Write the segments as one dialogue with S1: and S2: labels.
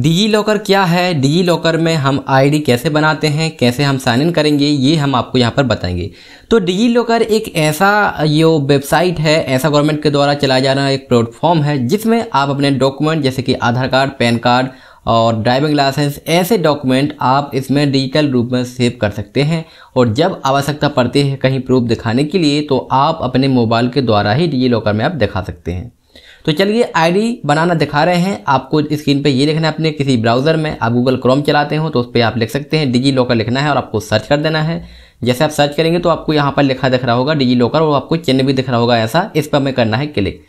S1: digi locker क्या है digi locker में हम आईडी कैसे बनाते हैं कैसे हम साइन इन करेंगे ये हम आपको यहाँ पर बताएंगे तो डिजी लॉकर एक ऐसा ये वेबसाइट है ऐसा गवर्नमेंट के द्वारा चलाया जा रहा एक प्लेटफॉर्म है जिसमें आप अपने डॉक्यूमेंट जैसे कि आधार कार्ड पैन कार्ड और ड्राइविंग लाइसेंस ऐसे डॉक्यूमेंट आप इसमें डिजिटल रूप में सेव कर सकते हैं और जब आवश्यकता पड़ती है कहीं प्रूफ दिखाने के लिए तो आप अपने मोबाइल के द्वारा ही डिजी लॉकर में आप दिखा सकते हैं तो चलिए आईडी बनाना दिखा रहे हैं आपको स्क्रीन पे ये लिखना है अपने किसी ब्राउज़र में आप गूगल क्रोम चलाते हो तो उस पर आप लिख सकते हैं डिजी लॉकर लिखना है और आपको सर्च कर देना है जैसे आप सर्च करेंगे तो आपको यहाँ पर लिखा दिख रहा होगा डिजी लॉकर और आपको चिन्ह भी दिख रहा होगा ऐसा इस पर हमें करना है क्लिक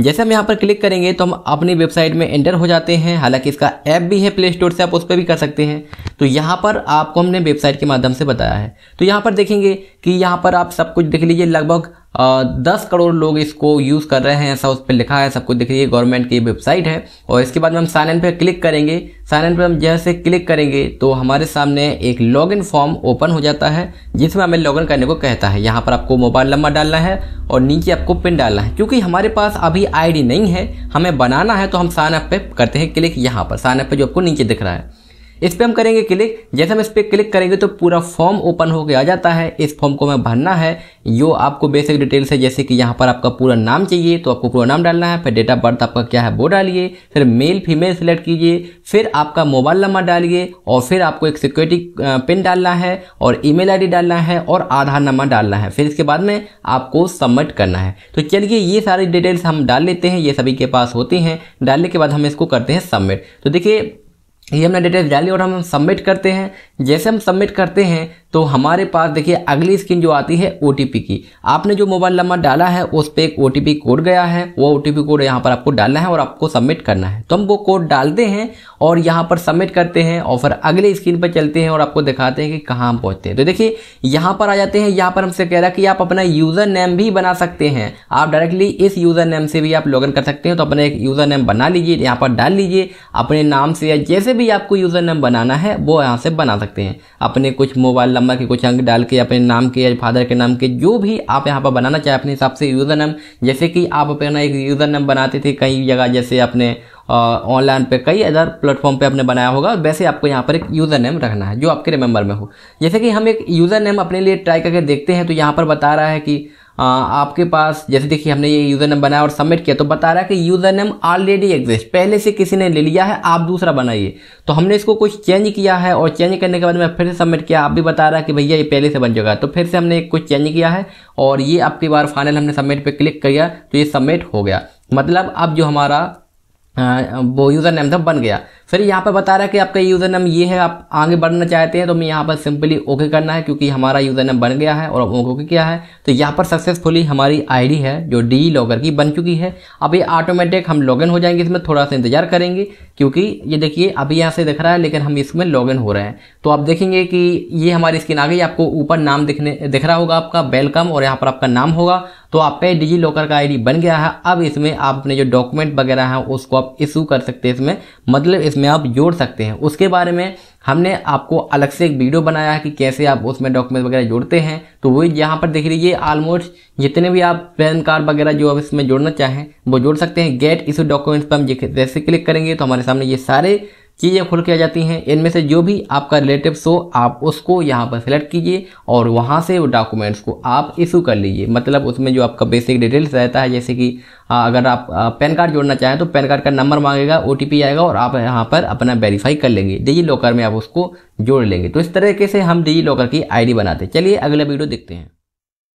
S1: जैसे हम यहाँ पर क्लिक करेंगे तो हम अपनी वेबसाइट में एंटर हो जाते हैं हालांकि इसका ऐप भी है प्ले स्टोर से आप उस पर भी कर सकते हैं तो यहाँ पर आपको हमने वेबसाइट के माध्यम से बताया है तो यहाँ पर देखेंगे कि यहाँ पर आप सब कुछ देख लीजिए लगभग दस करोड़ लोग इसको यूज़ कर रहे हैं ऐसा उस पर लिखा है सब कुछ दिख रही है गवर्नमेंट की वेबसाइट है और इसके बाद में हम साइन इन पर क्लिक करेंगे साइन इन पर हम जैसे क्लिक करेंगे तो हमारे सामने एक लॉगिन फॉर्म ओपन हो जाता है जिसमें हमें लॉगिन करने को कहता है यहाँ पर आपको मोबाइल नंबर डालना है और नीचे आपको पिन डालना है क्योंकि हमारे पास अभी आई नहीं है हमें बनाना है तो हम साइन अप पर करते हैं क्लिक यहाँ पर साइन अप पर जो आपको नीचे दिख रहा है इस पर हम करेंगे क्लिक जैसे हम इस पर क्लिक करेंगे तो पूरा फॉर्म ओपन होकर आ जाता है इस फॉर्म को हमें भरना है यो आपको बेसिक डिटेल्स है जैसे कि यहाँ पर आपका पूरा नाम चाहिए तो आपको पूरा नाम डालना है फिर डेट ऑफ बर्थ आपका क्या है वो डालिए फिर मेल फीमेल सेलेक्ट कीजिए फिर आपका मोबाइल नंबर डालिए और फिर आपको एक सिक्योरिटी पिन डालना है और ई मेल डालना है और आधार नंबर डालना है फिर इसके बाद में आपको सबमिट करना है तो चलिए ये सारी डिटेल्स हम डाल लेते हैं ये सभी के पास होती हैं डालने के बाद हम इसको करते हैं सबमिट तो देखिए ये हमने डेटा डाली और हम सबमिट करते हैं जैसे हम सबमिट करते हैं तो हमारे पास देखिए अगली स्क्रीन जो आती है ओ की आपने जो मोबाइल नंबर डाला है उस पर एक ओ कोड गया है वो ओ कोड यहाँ पर आपको डालना है और आपको सबमिट करना है तो हम वो कोड डालते हैं और यहाँ पर सबमिट करते हैं और फिर अगले स्क्रीन पर चलते हैं और आपको दिखाते हैं कि कहाँ हम पहुँचते हैं तो देखिए यहाँ पर आ जाते हैं यहाँ पर हमसे कह रहा है कि आप अपना यूज़र नेम भी बना सकते हैं आप डायरेक्टली इस यूज़र नेम से भी आप लॉगिन कर सकते हैं तो अपना एक यूज़र नेम बना लीजिए यहाँ पर डाल लीजिए अपने नाम से या जैसे भी आपको यूज़र नेम बनाना है वो यहाँ से बना सकते हैं अपने कुछ मोबाइल नंबर के कुछ अंक डाल के अपने नाम के या फादर के नाम के जो भी आप यहाँ पर बनाना चाहे अपने हिसाब से यूज़र नेम जैसे कि आप अपना एक यूज़र नेम बनाते थे कई जगह जैसे अपने ऑनलाइन पे कई अदर प्लेटफॉर्म पे आपने बनाया होगा वैसे आपको यहाँ पर एक यूज़र नेम रखना है जो आपके रिमेंबर में हो जैसे कि हम एक यूज़र नेम अपने लिए ट्राई करके देखते हैं तो यहाँ पर बता रहा है कि आपके पास जैसे देखिए हमने ये यूज़र नेम बनाया और सबमिट किया तो बता रहा है कि यूज़र नेम ऑलरेडी एग्जिस्ट पहले से किसी ने ले लिया है आप दूसरा बनाइए तो हमने इसको कुछ चेंज किया है और चेंज करने के बाद में फिर से सबमिट किया आप भी बता रहा है कि भैया ये पहले से बन चुका है तो फिर से हमने कुछ चेंज किया है और ये आपकी बार फाइनल हमने सबमिट पर क्लिक किया तो ये सबमिट हो गया मतलब अब जो हमारा वो यूज़र नेम था बन गया फिर यहाँ पर बता रहा है कि आपका यूज़र नेम ये है आप आगे बढ़ना चाहते हैं तो हमें यहाँ पर सिंपली ओके करना है क्योंकि हमारा यूज़र नेम बन गया है और अब ओके किया है तो यहाँ पर सक्सेसफुली हमारी आईडी है जो डी लॉगर की बन चुकी है अब ये ऑटोमेटिक हम लॉगिन हो जाएंगे इसमें थोड़ा सा इंतजार करेंगे क्योंकि ये देखिए अभी यहाँ से दिख रहा है लेकिन हम इसमें लॉगिन हो रहे हैं तो आप देखेंगे कि ये हमारी स्क्रीन आ गई आपको ऊपर नाम दिखने दिख रहा होगा आपका वेलकम और यहाँ पर आपका नाम होगा तो आप पे डिजी लॉकर का आईडी बन गया है अब इसमें आप अपने जो डॉक्यूमेंट वगैरह हैं उसको आप इशू कर सकते हैं इसमें मतलब इसमें इसमें आप जोड़ सकते हैं उसके बारे में हमने आपको अलग से एक वीडियो बनाया है कि कैसे आप उसमें डॉक्यूमेंट वगैरह जोड़ते हैं तो वो यहाँ पर देख लीजिए ऑलमोस्ट जितने भी आप पैन कार्ड वगैरह जो आप इसमें जोड़ना चाहें वो जोड़ सकते हैं गेट इस डॉक्यूमेंट्स पर हम जैसे क्लिक करेंगे तो हमारे सामने ये सारे चीज़ें खुल के आ जाती हैं इनमें से जो भी आपका रिलेटिव हो आप उसको यहाँ पर सेलेक्ट कीजिए और वहाँ से वो डॉक्यूमेंट्स को आप इशू कर लीजिए मतलब उसमें जो आपका बेसिक डिटेल्स रहता है जैसे कि अगर आप पैन कार्ड जोड़ना चाहें तो पैन कार्ड का नंबर मांगेगा ओ आएगा और आप यहाँ पर अपना वेरीफाई कर लेंगे डिजी लॉकर में आप उसको जोड़ लेंगे तो इस तरीके से हम डिजी लॉकर की आई बनाते चलिए अगला वीडियो देखते हैं